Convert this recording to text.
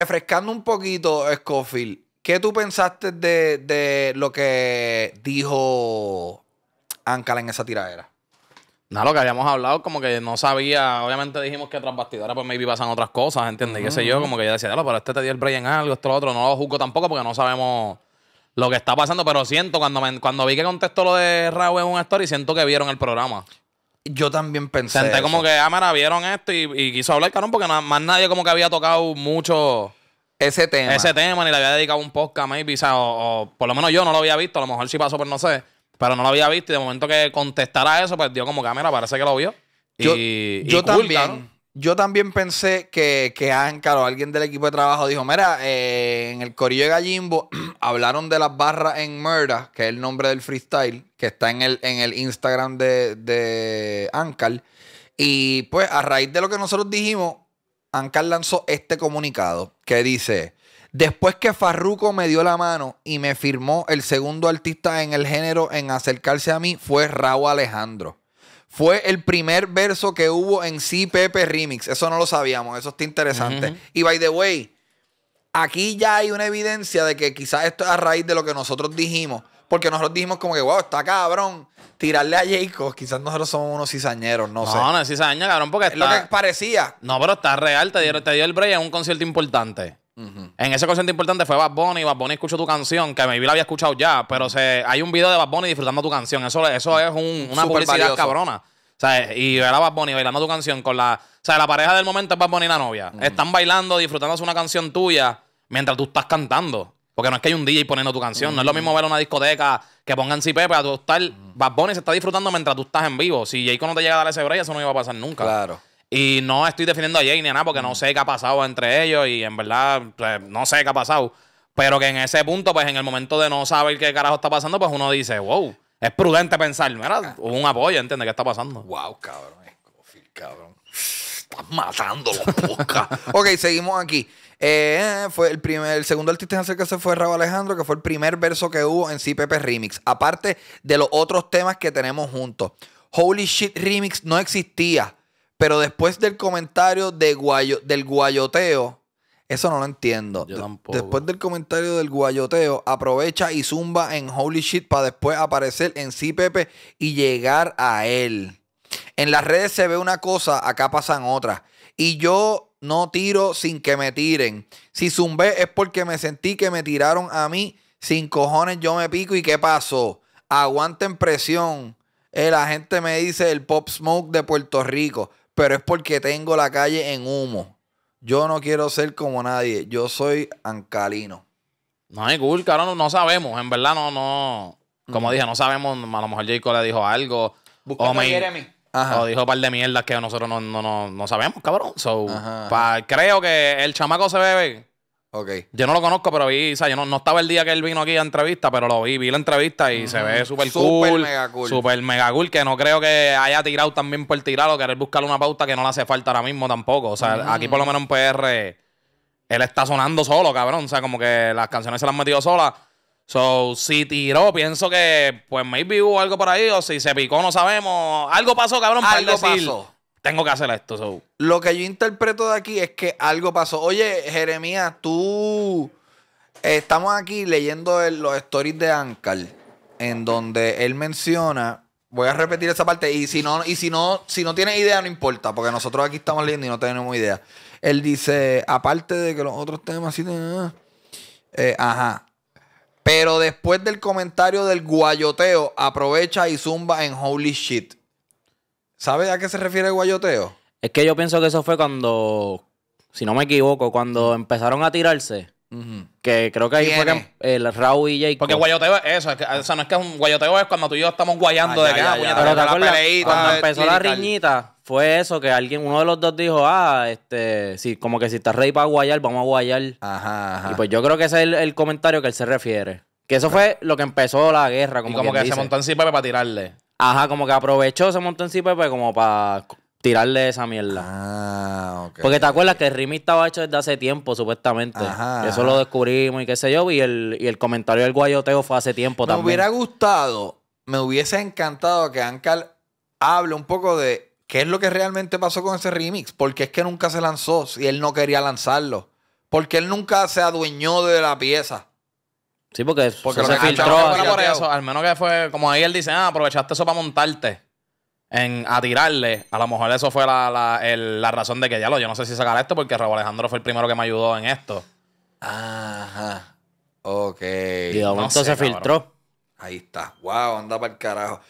refrescando un poquito, Scofield, ¿qué tú pensaste de, lo que dijo Ankala en esa tiradera? Nada, lo que habíamos hablado, como que no sabía, obviamente dijimos que tras bastidores pues maybe pasan otras cosas, ¿entiendes? Y qué sé yo, como que yo decía, pero este te dio el break en algo, esto, lo otro, no lo juzgo tampoco porque no sabemos lo que está pasando, pero siento, cuando, cuando vi que contestó lo de Raúl en un story, siento que vieron el programa yo también pensé. Senté como que, cámara ah, vieron esto y, quiso hablar, carón porque más nadie como que había tocado mucho ese tema. Ese tema, ni le había dedicado un podcast, maybe, o, o, por lo menos yo no lo había visto, a lo mejor sí pasó, pero no sé. Pero no lo había visto y de momento que contestara eso, pues dio como cámara, ah, parece que lo vio. y, yo también. Yo también pensé que, que o alguien del equipo de trabajo dijo, mira, eh, en el corillo de Gallimbo hablaron de las barras en Murda, que es el nombre del freestyle, que está en el, en el Instagram de, de Ankar. Y pues a raíz de lo que nosotros dijimos, Ankar lanzó este comunicado que dice, después que Farruko me dio la mano y me firmó el segundo artista en el género en acercarse a mí fue Raúl Alejandro fue el primer verso que hubo en Sí Pepe Remix. Eso no lo sabíamos, eso está interesante. Y by the way, aquí ya hay una evidencia de que quizás esto es a raíz de lo que nosotros dijimos. Porque nosotros dijimos como que, wow, está cabrón tirarle a Jacob. Quizás nosotros somos unos cizañeros, no, no sé. No, no es cizaña, cabrón, porque Es lo que parecía. No, pero está real, te dio, te dio el break en un concierto importante. En ese concierto importante fue Bad Bunny. Bad Bunny escuchó tu canción, que maybe la había escuchado ya, pero se, hay un video de Bad Bunny disfrutando tu canción. Eso, eso es una publicidad cabrona. Y ver a Bad Bunny bailando tu canción con la. O sea, la pareja del momento es Bad Bunny y la novia. Están bailando, disfrutándose una canción tuya mientras tú estás cantando. Porque no es que hay un DJ poniendo tu canción. No es lo mismo ver una discoteca que pongan si Pepe tú estar. Bad Bunny se está disfrutando mientras tú estás en vivo. Si Jayco no te llega a dar ese break, eso no iba a pasar nunca. Claro. Y no estoy definiendo a Jay ni a nada porque no sé qué ha pasado entre ellos y en verdad pues, no sé qué ha pasado. Pero que en ese punto, pues en el momento de no saber qué carajo está pasando, pues uno dice, wow, es prudente pensar, mira, ah. hubo un apoyo, ¿entiendes? ¿Qué está pasando? Wow, cabrón, cabrón. Estás matando boca. ok, seguimos aquí. Eh, fue el primer, segundo artista en se fue Raúl Alejandro, que fue el primer verso que hubo en CPP Remix. Aparte de los otros temas que tenemos juntos. Holy Shit Remix no existía. Pero después del comentario del guayoteo, eso no lo entiendo. Después del comentario del guayoteo, aprovecha y zumba en Holy Shit para después aparecer en Sí Pepe y llegar a él. En las redes se ve una cosa, acá pasan otras. Y yo no tiro sin que me tiren. Si zumbé es porque me sentí que me tiraron a mí. Sin cojones yo me pico y ¿qué pasó? Aguanten presión. Eh, la gente me dice el Pop Smoke de Puerto Rico pero es porque tengo la calle en humo. Yo no quiero ser como nadie. Yo soy ancalino. No hay cool, claro, no, sabemos. En verdad, no, no. Como dije, no sabemos. A lo mejor Jacob le dijo algo. o me, O dijo un par de mierdas que nosotros no, no, no, no sabemos, cabrón. So, creo que el chamaco se bebe. Yo no lo conozco, pero vi, o sea, yo no, estaba el día que él vino aquí a entrevista, pero lo vi, vi la entrevista y se ve súper cool. Mega cool. Super mega cool, que no creo que haya tirado también por tirarlo, querer buscarle una pauta que no le hace falta ahora mismo tampoco. O sea, aquí por lo menos en PR, él está sonando solo, cabrón. O sea, como que las canciones se las han metido solas. So, si tiró, pienso que pues maybe hubo algo por ahí, o si se picó, no sabemos. Algo pasó, cabrón, para decir. Pasó tengo que hacer esto. So. Lo que yo interpreto de aquí es que algo pasó. Oye, Jeremías, tú. Eh, estamos aquí leyendo los stories de Ankar, en donde él menciona. Voy a repetir esa parte. Y si no, y si no, si no tienes idea, no importa, porque nosotros aquí estamos leyendo y no tenemos idea. Él dice, aparte de que los otros temas así de ah, eh, ajá. Pero después del comentario del guayoteo, aprovecha y zumba en holy shit. ¿Sabes a qué se refiere el guayoteo? Es que yo pienso que eso fue cuando, si no me equivoco, cuando empezaron a tirarse. Que creo que ahí fue que el Raúl y Jake. Porque guayoteo es eso. o sea, no es que un guayoteo, es cuando tú y yo estamos guayando ah, de que pero Cuando empezó la riñita, fue eso que alguien, uno de los dos dijo, ah, este, si, como que si estás ready para guayar, vamos a guayar. Ajá, ajá. Y pues yo creo que ese es el, comentario que él se refiere. Que eso fue lo que empezó la guerra. Como, y como que se montó encima para tirarle. Ajá, como que aprovechó, ese montón, en pues como para tirarle esa mierda. Ah, ok. Porque te acuerdas que el remix estaba hecho desde hace tiempo, supuestamente. Ajá, Eso lo descubrimos y qué sé yo. Y el, y el comentario del guayoteo fue hace tiempo también. Me hubiera gustado, me hubiese encantado que Ankar hable un poco de qué es lo que realmente pasó con ese remix. Porque es que nunca se lanzó y él no quería lanzarlo. Porque él nunca se adueñó de la pieza. Sí, porque, se, filtró. al menos que fue, como ahí él dice, ah, aprovechaste eso para montarte en, a tirarle. A lo mejor eso fue la, razón de que ya lo. Yo no sé si sacar esto porque Raúl Alejandro fue el primero que me ayudó en esto. Ajá. Ok. Y de momento se filtró. Ahí está. Wow, anda para el carajo.